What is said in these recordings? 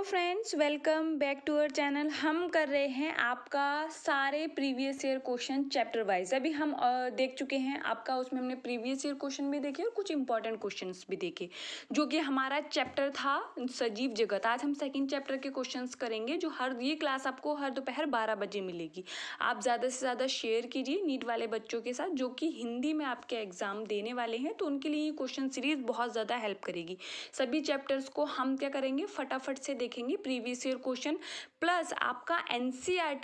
hello friends welcome back to our channel हम कर रहे हैं आपका सारे previous year question chapter wise अभी हम देख चुके हैं आपका उसमें हमने प्रीवियस ईयर क्वेश्चन भी देखे और कुछ इंपॉर्टेंट क्वेश्चंस भी देखे जो कि हमारा चैप्टर था सजीव जगत आज हम सेकंड चैप्टर के क्वेश्चन करेंगे जो हर ये क्लास आपको हर दोपहर बारह बजे मिलेगी आप ज़्यादा से ज़्यादा शेयर कीजिए नीट वाले बच्चों के साथ जो कि हिंदी में आपके एग्ज़ाम देने वाले हैं तो उनके लिए ये क्वेश्चन सीरीज़ बहुत ज़्यादा हेल्प करेगी सभी चैप्टर्स को हम क्या करेंगे फटाफट से देखेंगे प्रीवियस ईयर क्वेश्चन प्लस आपका एन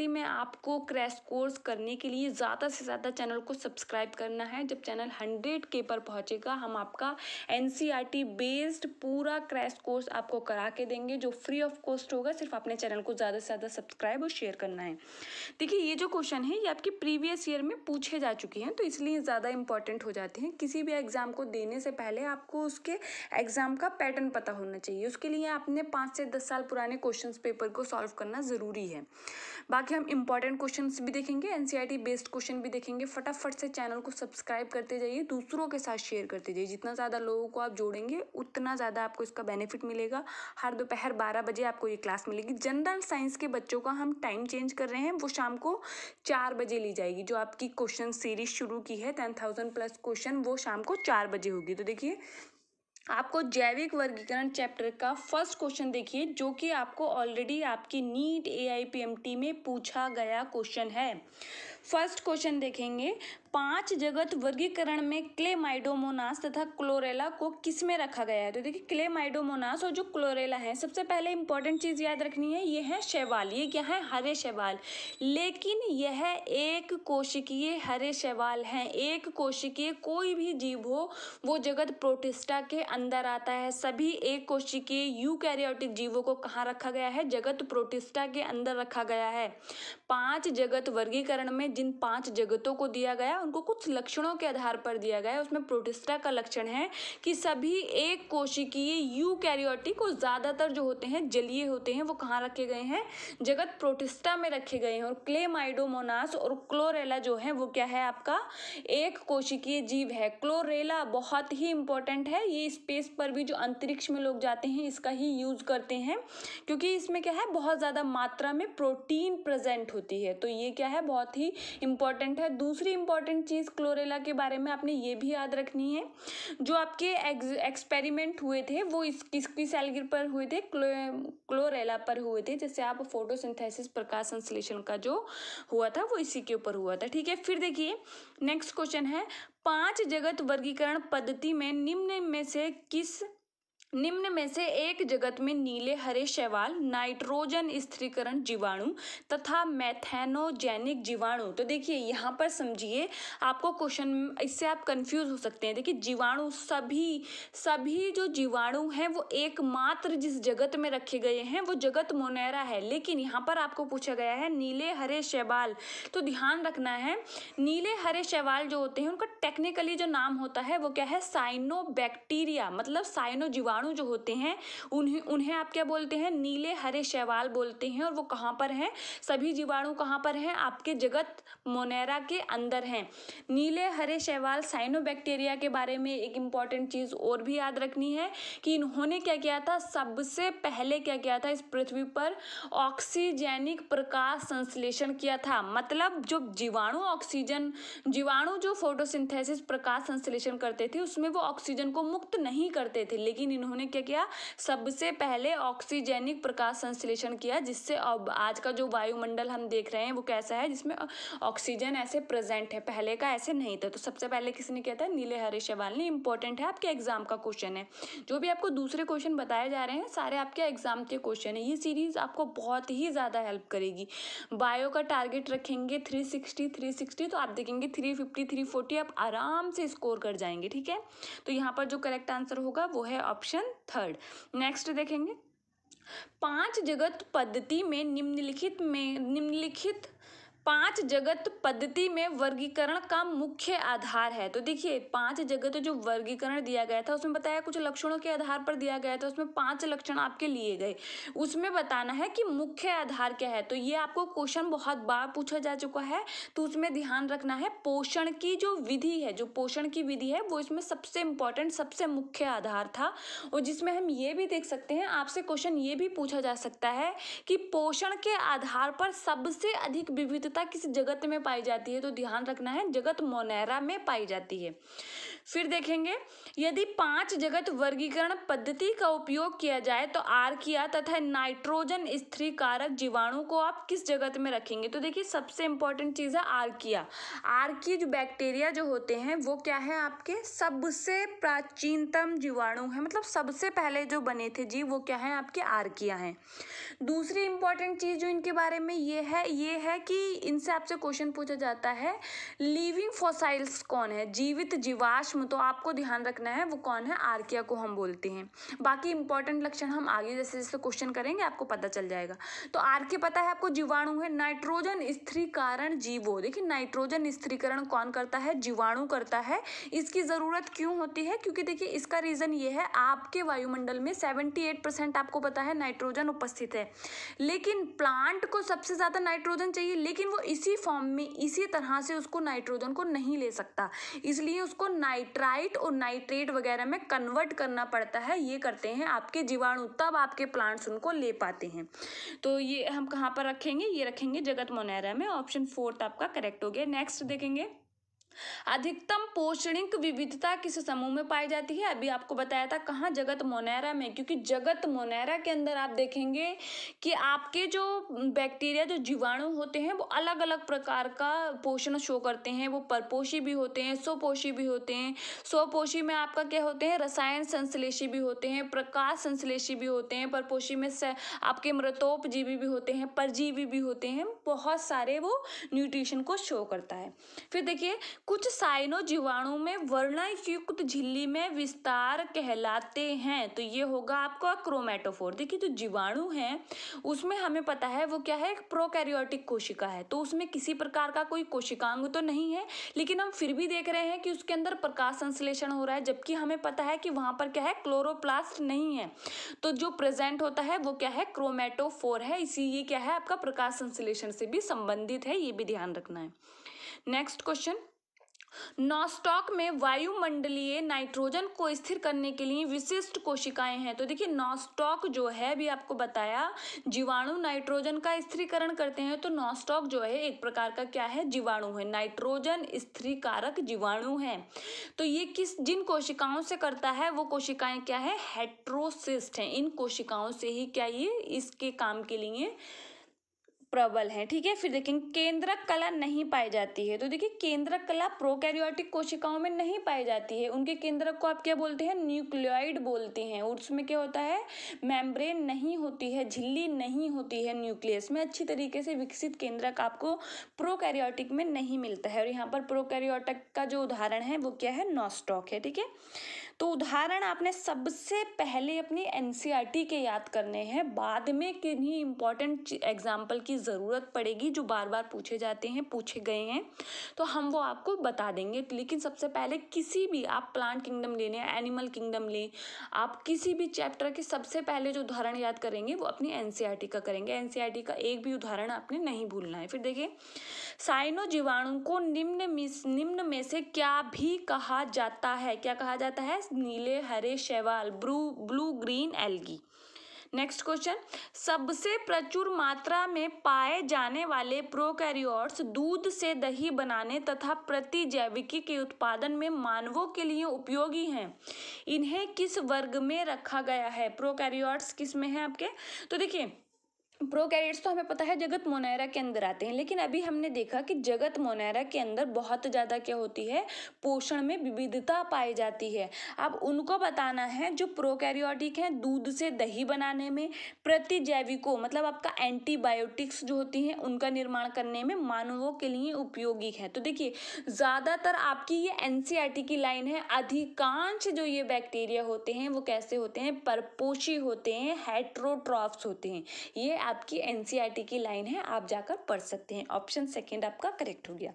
e में आपको क्रैश कोर्स करने के लिए ज़्यादा से ज़्यादा चैनल को सब्सक्राइब करना है जब चैनल हंड्रेड के पर पहुँचेगा हम आपका एन बेस्ड e पूरा क्रैश कोर्स आपको करा के देंगे जो फ्री ऑफ कॉस्ट होगा सिर्फ अपने चैनल को ज़्यादा से ज़्यादा सब्सक्राइब और शेयर करना है देखिए ये जो क्वेश्चन है ये आपके प्रीवियस ईयर में पूछे जा चुके हैं तो इसलिए ज़्यादा इंपॉर्टेंट हो जाते हैं किसी भी एग्ज़ाम को देने से पहले आपको उसके एग्ज़ाम का पैटर्न पता होना चाहिए उसके लिए आपने पाँच से दस साल पुराने क्वेश्चन पेपर को सॉल्व करना ज़रूरी है बाकी हम इंपॉर्टेंट क्वेश्चन भी देखेंगे एन बेस्ड क्वेश्चन भी देखेंगे फटाफट से चैनल को सब्सक्राइब करते जाइए दूसरों के साथ शेयर करते जाइए जितना ज़्यादा लोगों को आप जोड़ेंगे उतना ज़्यादा आपको इसका बेनिफिट मिलेगा हर दोपहर बारह बजे आपको ये क्लास मिलेगी जनरल साइंस के बच्चों का हम टाइम चेंज कर रहे हैं वो शाम को चार बजे ली जाएगी जो आपकी क्वेश्चन सीरीज शुरू की है टेन थाउजेंड प्लस क्वेश्चन वो शाम को चार बजे होगी तो देखिए आपको जैविक वर्गीकरण चैप्टर का फर्स्ट क्वेश्चन देखिए जो कि आपको ऑलरेडी आपकी नीट ए में पूछा गया क्वेश्चन है फर्स्ट क्वेश्चन देखेंगे पांच जगत वर्गीकरण में क्ले माइडोमोनास तथा क्लोरेला को किस में रखा गया है तो देखिए क्ले माइडोमोनास और जो क्लोरेला है सबसे पहले इंपॉर्टेंट चीज़ याद रखनी है ये है शैवाल ये क्या है हरे शैवाल लेकिन यह एक कोशिकीय हरे शैवाल हैं एक कोशिकीय कोई भी जीव हो वो जगत प्रोटिस्टा के अंदर आता है सभी एक कोशिकीय यूकैरियोटिक जीवों को कहाँ रखा गया है जगत प्रोटिस्टा के अंदर रखा गया है पांच जगत वर्गीकरण में जिन पांच जगतों को दिया गया उनको कुछ लक्षणों के आधार पर दिया गया उसमें प्रोटिस्टा का लक्षण है कि सभी एक कोशिकीय यू कैरियोटिक और ज़्यादातर जो होते हैं जलीय होते हैं वो कहाँ रखे गए हैं जगत प्रोटिस्टा में रखे गए हैं और क्लेमाइडोमोनास और क्लोरेला जो है वो क्या है आपका एक कोशिकीय जीव है क्लोरेला बहुत ही इंपॉर्टेंट है ये स्पेस पर भी जो अंतरिक्ष में लोग जाते हैं इसका ही यूज करते हैं क्योंकि इसमें क्या है बहुत ज़्यादा मात्रा में प्रोटीन प्रेजेंट होती है तो ये क्या है बहुत ही इंपॉर्टेंट है दूसरी इंपॉर्टेंट चीज़ क्लोरेला के बारे में आपने ये भी याद रखनी है जो आपके एक्सपेरिमेंट हुए थे वो इस किसकी सैलगिर पर हुए थे क्लो क्लोरेला पर हुए थे जैसे आप फोटोसिंथेसिस प्रकाश संश्लेषण का जो हुआ था वो इसी के ऊपर हुआ था ठीक है फिर देखिए नेक्स्ट क्वेश्चन है पांच जगत वर्गीकरण पद्धति में निम्न में से किस निम्न में से एक जगत में नीले हरे शैवाल नाइट्रोजन स्थिरीकरण जीवाणु तथा मैथेनोजेनिक जीवाणु तो देखिए यहाँ पर समझिए आपको क्वेश्चन इससे आप कंफ्यूज हो सकते हैं देखिए जीवाणु सभी सभी जो जीवाणु हैं वो एकमात्र जिस जगत में रखे गए हैं वो जगत मोनेरा है लेकिन यहाँ पर आपको पूछा गया है नीले हरे शैवाल तो ध्यान रखना है नीले हरे शैवाल जो होते हैं उनका टेक्निकली जो नाम होता है वो क्या है साइनोबैक्टीरिया मतलब साइनो जीवाणु जीवाणु जो होते हैं उन्हें उन्हें आप क्या बोलते हैं नीले हरे शैवाल बोलते हैं और वो कहाँ पर हैं सभी जीवाणु कहाँ पर हैं आपके जगत मोनेरा के अंदर हैं नीले हरे शैवाल साइनोबैक्टीरिया के बारे में एक इम्पॉर्टेंट चीज़ और भी याद रखनी है कि इन्होंने क्या किया था सबसे पहले क्या किया था इस पृथ्वी पर ऑक्सीजेनिक प्रकाश संश्लेषण किया था मतलब जो जीवाणु ऑक्सीजन जीवाणु जो फोटोसिंथेसिस प्रकाश संश्लेषण करते थे उसमें वो ऑक्सीजन को मुक्त नहीं करते थे लेकिन इन्होंने इन्होंने क्या किया सबसे पहले ऑक्सीजेनिक प्रकाश संश्लेषण किया जिससे अब आज का जो वायुमंडल हम देख रहे हैं वो कैसा है जिसमें ऑक्सीजन ऐसे प्रेजेंट है पहले का ऐसे नहीं था तो सबसे पहले किसने किया था नीले हरे शैवाल ने इंपॉर्टेंट है आपके एग्जाम का क्वेश्चन है जो भी आपको दूसरे क्वेश्चन बताए जा रहे हैं सारे आपके एग्जाम के क्वेश्चन है ये सीरीज आपको बहुत ही ज़्यादा हेल्प करेगी बायो का टारगेट रखेंगे थ्री सिक्सटी तो आप देखेंगे थ्री फिफ्टी आप आराम से स्कोर कर जाएंगे ठीक है तो यहाँ पर जो करेक्ट आंसर होगा वो है ऑप्शन ऑप्शन थर्ड नेक्स्ट देखेंगे पांच जगत पद्धति में निम्नलिखित में निम्नलिखित पांच जगत पद्धति में वर्गीकरण का मुख्य आधार है तो देखिए पांच जगत जो वर्गीकरण दिया गया था उसमें बताया कुछ लक्षणों के आधार पर दिया गया था उसमें पांच लक्षण आपके लिए गए उसमें बताना है कि मुख्य आधार क्या है तो ये आपको क्वेश्चन बहुत बार पूछा जा चुका है तो उसमें ध्यान रखना है पोषण की जो विधि है जो पोषण की विधि है वो इसमें सबसे इंपॉर्टेंट सबसे मुख्य आधार था और जिसमें हम ये भी देख सकते हैं आपसे क्वेश्चन ये भी पूछा जा सकता है कि पोषण के आधार पर सबसे अधिक विविधता किस जगत में पाई जाती है तो ध्यान रखना है जगत मोनेरा में पाई जाती है फिर देखेंगे यदि पांच जगत वर्गीकरण पद्धति का उपयोग किया जाए तो आर्किया तथा नाइट्रोजन स्त्री कारक जीवाणु को आप किस जगत में रखेंगे तो देखिए सबसे इंपॉर्टेंट चीज़ है आर्किया आर्की जो बैक्टीरिया जो होते हैं वो क्या है आपके सबसे प्राचीनतम जीवाणु है मतलब सबसे पहले जो बने थे जीव वो क्या है आपके आर्किया हैं दूसरी इंपॉर्टेंट चीज़ जो इनके बारे में ये है ये है कि इनसे आपसे क्वेश्चन पूछा जाता है लिविंग फोसाइल्स कौन है जीवित जीवाश्म सूक्ष्म तो आपको ध्यान रखना है वो कौन है आर्किया को हम बोलते हैं बाकी इंपॉर्टेंट लक्षण हम आगे जैसे जैसे क्वेश्चन करेंगे आपको पता चल जाएगा तो आर्किया पता है आपको जीवाणु है नाइट्रोजन स्थिरीकरण जीवो देखिए नाइट्रोजन स्त्रीकरण कौन करता है जीवाणु करता है इसकी ज़रूरत क्यों होती है क्योंकि देखिए इसका रीज़न ये है आपके वायुमंडल में सेवेंटी आपको पता है नाइट्रोजन उपस्थित है लेकिन प्लांट को सबसे ज़्यादा नाइट्रोजन चाहिए लेकिन वो इसी फॉर्म में इसी तरह से उसको नाइट्रोजन को नहीं ले सकता इसलिए उसको नाइट नाइट्राइट और नाइट्रेट वगैरह में कन्वर्ट करना पड़ता है ये करते हैं आपके जीवाणु तब आपके प्लांट्स उनको ले पाते हैं तो ये हम कहाँ पर रखेंगे ये रखेंगे जगत मोनेरा में ऑप्शन फोर्थ तो आपका करेक्ट हो गया नेक्स्ट देखेंगे अधिकतम पोषणिक विविधता किस समूह में पाई जाती है अभी आपको बताया था कहाँ जगत मोनेरा में क्योंकि जगत मोनेरा के अंदर आप देखेंगे कि आपके जो बैक्टीरिया जो जीवाणु होते हैं वो अलग अलग प्रकार का पोषण शो करते हैं वो परपोषी भी होते हैं सोपोषी भी होते हैं सोपोषी में आपका क्या होते हैं रसायन संश्लेषी भी होते हैं प्रकाश संश्लेषी भी होते हैं परपोषी में आपके मृतोपजीवी भी होते हैं परजीवी भी होते हैं बहुत सारे वो न्यूट्रिशन को शो करता है फिर देखिए कुछ साइनो जीवाणु में वर्णयुक्त झिल्ली में विस्तार कहलाते हैं तो ये होगा आपका क्रोमेटोफोर देखिए जो तो जीवाणु हैं उसमें हमें पता है वो क्या है प्रोकैरियोटिक कोशिका है तो उसमें किसी प्रकार का कोई कोशिकांग तो नहीं है लेकिन हम फिर भी देख रहे हैं कि उसके अंदर प्रकाश संश्लेषण हो रहा है जबकि हमें पता है कि वहाँ पर क्या है क्लोरोप्लास्ट नहीं है तो जो प्रेजेंट होता है वो क्या है क्रोमेटोफोर है इसी ये क्या है आपका प्रकाश संश्लेषण से भी संबंधित है ये भी ध्यान रखना है नेक्स्ट क्वेश्चन नॉस्टॉक में वायुमंडलीय नाइट्रोजन को स्थिर करने के लिए विशिष्ट कोशिकाएं हैं तो देखिए नॉस्टॉक जो है भी आपको बताया जीवाणु नाइट्रोजन का स्थिरीकरण करते हैं तो नॉस्टॉक जो है एक प्रकार का क्या है जीवाणु है नाइट्रोजन स्थिरीकारक जीवाणु है तो ये किस जिन कोशिकाओं से करता है वो कोशिकाएं क्या है हेट्रोसिस्ट है इन कोशिकाओं से ही क्या ये इसके काम के लिए प्रबल हैं ठीक है फिर देखेंगे केंद्रक कला नहीं पाई जाती है तो देखिए केंद्रक कला प्रोकैरियोटिक कोशिकाओं में नहीं पाई जाती है उनके केंद्रक को आप क्या बोलते हैं न्यूक्लियोइड बोलते हैं उसमें क्या होता है मेम्ब्रेन नहीं होती है झिल्ली नहीं होती है न्यूक्लियस में अच्छी तरीके से विकसित केंद्रक आपको प्रोकैरियोटिक में नहीं मिलता है और यहाँ पर प्रोकैरियोटिक का जो उदाहरण है वो क्या है नॉस्टॉक है ठीक है तो उदाहरण आपने सबसे पहले अपनी एन e के याद करने हैं बाद में किन्हीं इंपॉर्टेंट एग्जाम्पल की ज़रूरत पड़ेगी जो बार बार पूछे जाते हैं पूछे गए हैं तो हम वो आपको बता देंगे लेकिन सबसे पहले किसी भी आप प्लांट किंगडम ले लें एनिमल किंगडम लें आप किसी भी चैप्टर के सबसे पहले जो उदाहरण याद करेंगे वो अपनी एन e का करेंगे एन e का एक भी उदाहरण आपने नहीं भूलना है फिर देखिए साइनो जीवाणु को निम्न निम्न में से क्या भी कहा जाता है क्या कहा जाता है गैस नीले हरे शैवाल blue blue green algae next question सबसे प्रचुर मात्रा में पाए जाने वाले प्रोकैरियोट्स दूध से दही बनाने तथा प्रतिजैविकी के उत्पादन में मानवों के लिए उपयोगी हैं इन्हें किस वर्ग में रखा गया है प्रोकैरियोट्स किस में है आपके तो देखिए प्रो कैरेट्स तो हमें पता है जगत मोनायरा के अंदर आते हैं लेकिन अभी हमने देखा कि जगत मोनायरा के अंदर बहुत ज़्यादा क्या होती है पोषण में विविधता पाई जाती है अब उनको बताना है जो प्रो कैरियोटिक हैं दूध से दही बनाने में प्रतिजैविकों मतलब आपका एंटीबायोटिक्स जो होती हैं उनका निर्माण करने में मानवों के लिए उपयोगी है तो देखिए ज़्यादातर आपकी ये एन e की लाइन है अधिकांश जो ये बैक्टीरिया होते हैं वो कैसे होते हैं परपोशी होते हैं हेट्रोट्रॉफ्स होते हैं ये आपकी एन e की लाइन है आप जाकर पढ़ सकते हैं ऑप्शन सेकेंड आपका करेक्ट हो गया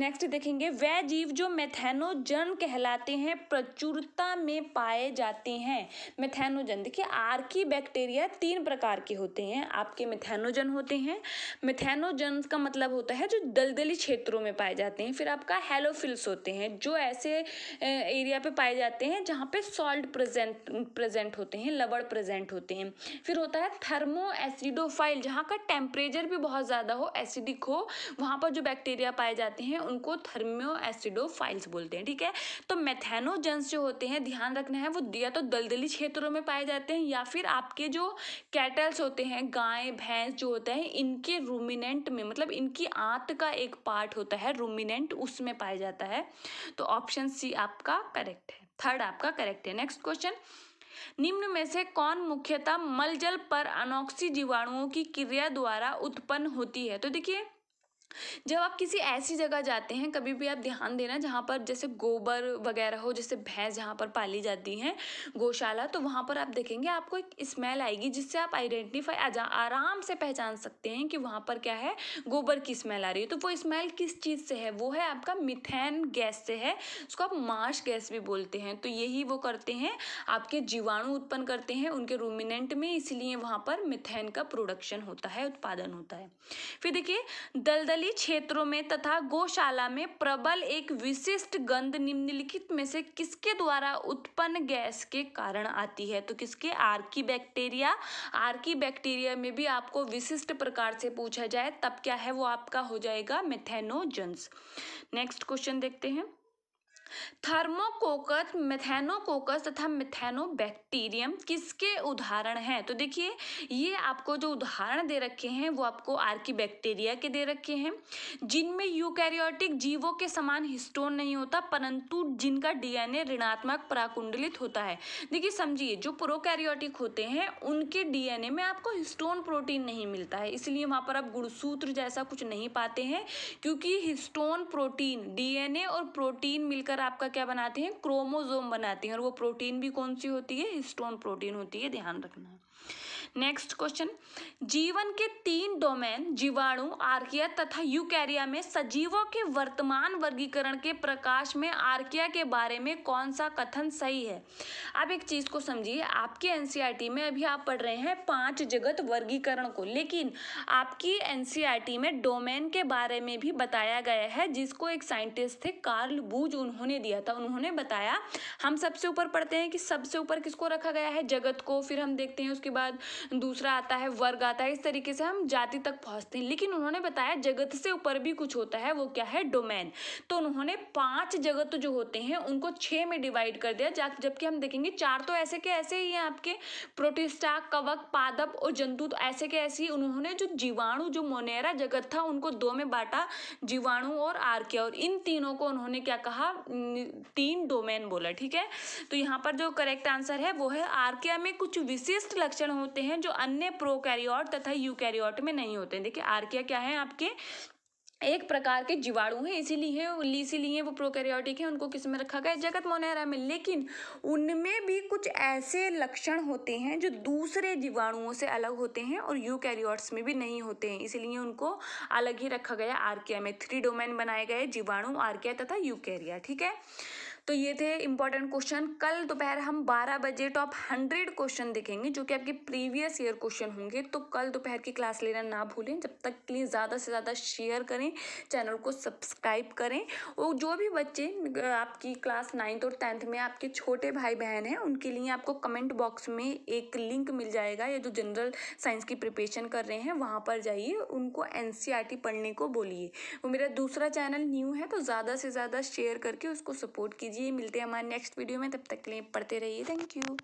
नेक्स्ट देखेंगे वह जीव जो मैथेनोजन कहलाते हैं प्रचुरता में पाए जाते हैं मैथेनोजन देखिए आर्की बैक्टीरिया तीन प्रकार के होते हैं आपके मिथेनोजन होते हैं मिथेनोजन का मतलब होता है जो दलदली क्षेत्रों में पाए जाते हैं फिर आपका हेलोफिल्स होते हैं जो ऐसे एरिया पे पाए जाते हैं जहाँ पे सॉल्ट प्रेजेंट प्रेजेंट होते हैं लवड़ प्रेजेंट होते हैं फिर होता है थर्मो एसिड एसिडोफाइल जहाँ का टेम्परेचर भी बहुत ज़्यादा हो एसिडिक हो वहाँ पर जो बैक्टीरिया पाए जाते हैं उनको थर्मियो एसिडोफाइल्स बोलते हैं ठीक है तो मैथेनोजेंस जो होते हैं ध्यान रखना है वो दिया तो दलदली क्षेत्रों में पाए जाते हैं या फिर आपके जो कैटल्स होते हैं गाय भैंस जो होते हैं इनके रूमिनेंट में मतलब इनकी आंत का एक पार्ट होता है रूमिनेंट उसमें पाया जाता है तो ऑप्शन सी आपका करेक्ट है थर्ड आपका करेक्ट है नेक्स्ट क्वेश्चन निम्न में से कौन मुख्यतः मलजल पर अनोक्सी जीवाणुओं की क्रिया द्वारा उत्पन्न होती है तो देखिए जब आप किसी ऐसी जगह जाते हैं कभी भी आप ध्यान देना जहाँ पर जैसे गोबर वगैरह हो जैसे भैंस जहाँ पर पाली जाती हैं गौशाला तो वहाँ पर आप देखेंगे आपको एक स्मेल आएगी जिससे आप आइडेंटिफाई आराम से पहचान सकते हैं कि वहाँ पर क्या है गोबर की स्मेल आ रही है तो वो स्मेल किस चीज़ से है वो है आपका मिथेन गैस से है उसको आप मार्श गैस भी बोलते हैं तो यही वो करते हैं आपके जीवाणु उत्पन्न करते हैं उनके रूमिनेंट में इसलिए वहाँ पर मिथेन का प्रोडक्शन होता है उत्पादन होता है फिर देखिए दलदल जंगली क्षेत्रों में तथा गौशाला में प्रबल एक विशिष्ट गंध निम्नलिखित में से किसके द्वारा उत्पन्न गैस के कारण आती है तो किसके आर्की बैक्टीरिया आर्की बैक्टीरिया में भी आपको विशिष्ट प्रकार से पूछा जाए तब क्या है वो आपका हो जाएगा मिथेनोजन्स नेक्स्ट क्वेश्चन देखते हैं थर्मोकोकस मिथेनोकोकस तथा मिथेनोबैक्टीरियम किसके उदाहरण हैं तो देखिए ये आपको जो उदाहरण दे रखे हैं वो आपको आर्की बैक्टीरिया के दे रखे हैं जिनमें यूकैरियोटिक जीवों के समान हिस्टोन नहीं होता परंतु जिनका डीएनए ऋणात्मक पराकुंडलित होता है देखिए समझिए जो प्रोकैरियोटिक होते हैं उनके डीएनए में आपको हिस्टोन प्रोटीन नहीं मिलता है इसलिए वहाँ पर आप गुणसूत्र जैसा कुछ नहीं पाते हैं क्योंकि हिस्टोन प्रोटीन डी और प्रोटीन मिलकर आपका आपका क्या बनाती हैं क्रोमोजोम बनाती हैं और वो प्रोटीन भी कौन सी होती है स्टोन प्रोटीन होती है ध्यान रखना नेक्स्ट क्वेश्चन जीवन के तीन डोमेन जीवाणु आर्किया तथा यूकैरिया में सजीवों के वर्तमान वर्गीकरण के प्रकाश में आर्किया के बारे में कौन सा कथन सही है अब एक चीज को समझिए आपके एनसीईआरटी e में अभी आप पढ़ रहे हैं पांच जगत वर्गीकरण को लेकिन आपकी एनसीईआरटी e में डोमेन के बारे में भी बताया गया है जिसको एक साइंटिस्ट थे कार्ल बूज उन्होंने दिया था उन्होंने बताया हम सबसे ऊपर पढ़ते हैं कि सबसे ऊपर किसको रखा गया है जगत को फिर हम देखते हैं उसके बाद दूसरा आता है वर्ग आता है इस तरीके से हम जाति तक पहुँचते हैं लेकिन उन्होंने बताया जगत से ऊपर भी कुछ होता है वो क्या है डोमेन तो उन्होंने पाँच जगत जो होते हैं उनको छः में डिवाइड कर दिया जबकि हम देखेंगे चार तो ऐसे के ऐसे ही हैं आपके प्रोटिस्टा कवक पादप और जंतु तो ऐसे के ऐसे ही उन्होंने जो जीवाणु जो मोनेरा जगत था उनको दो में बांटा जीवाणु और आर्किया और इन तीनों को उन्होंने क्या कहा तीन डोमेन बोला ठीक है तो यहाँ पर जो करेक्ट आंसर है वो है आर्किया में कुछ विशिष्ट लक्षण होते हैं हैं जो अन्य प्रोकैरियोट तथा यूकैरियोट में नहीं होते हैं देखिए आर्किया क्या है आपके एक प्रकार के जीवाणु हैं इसीलिए इसीलिए वो प्रोकैरियोटिक हैं उनको किस में रखा गया जगत मोनेरा में लेकिन उनमें भी कुछ ऐसे लक्षण होते हैं जो दूसरे जीवाणुओं से अलग होते हैं और यूकैरियोट्स में भी नहीं होते हैं इसीलिए उनको अलग ही रखा गया आर्किया में थ्री डोमेन बनाए गए जीवाणु आर्किया तथा यूकैरिया ठीक है तो ये थे इंपॉर्टेंट क्वेश्चन कल दोपहर हम 12 बजे टॉप 100 क्वेश्चन देखेंगे जो कि आपके प्रीवियस ईयर क्वेश्चन होंगे तो कल दोपहर की क्लास लेना ना भूलें जब तक के लिए ज़्यादा से ज़्यादा शेयर करें चैनल को सब्सक्राइब करें और जो भी बच्चे आपकी क्लास नाइन्थ और टेंथ में आपके छोटे भाई बहन हैं उनके लिए आपको कमेंट बॉक्स में एक लिंक मिल जाएगा या जो जनरल साइंस की प्रिपरेशन कर रहे हैं वहाँ पर जाइए उनको एन e पढ़ने को बोलिए वो मेरा दूसरा चैनल न्यू है तो ज़्यादा से ज़्यादा शेयर करके उसको सपोर्ट कीजिए कीजिए मिलते हैं हमारे नेक्स्ट वीडियो में तब तक के लिए पढ़ते रहिए थैंक यू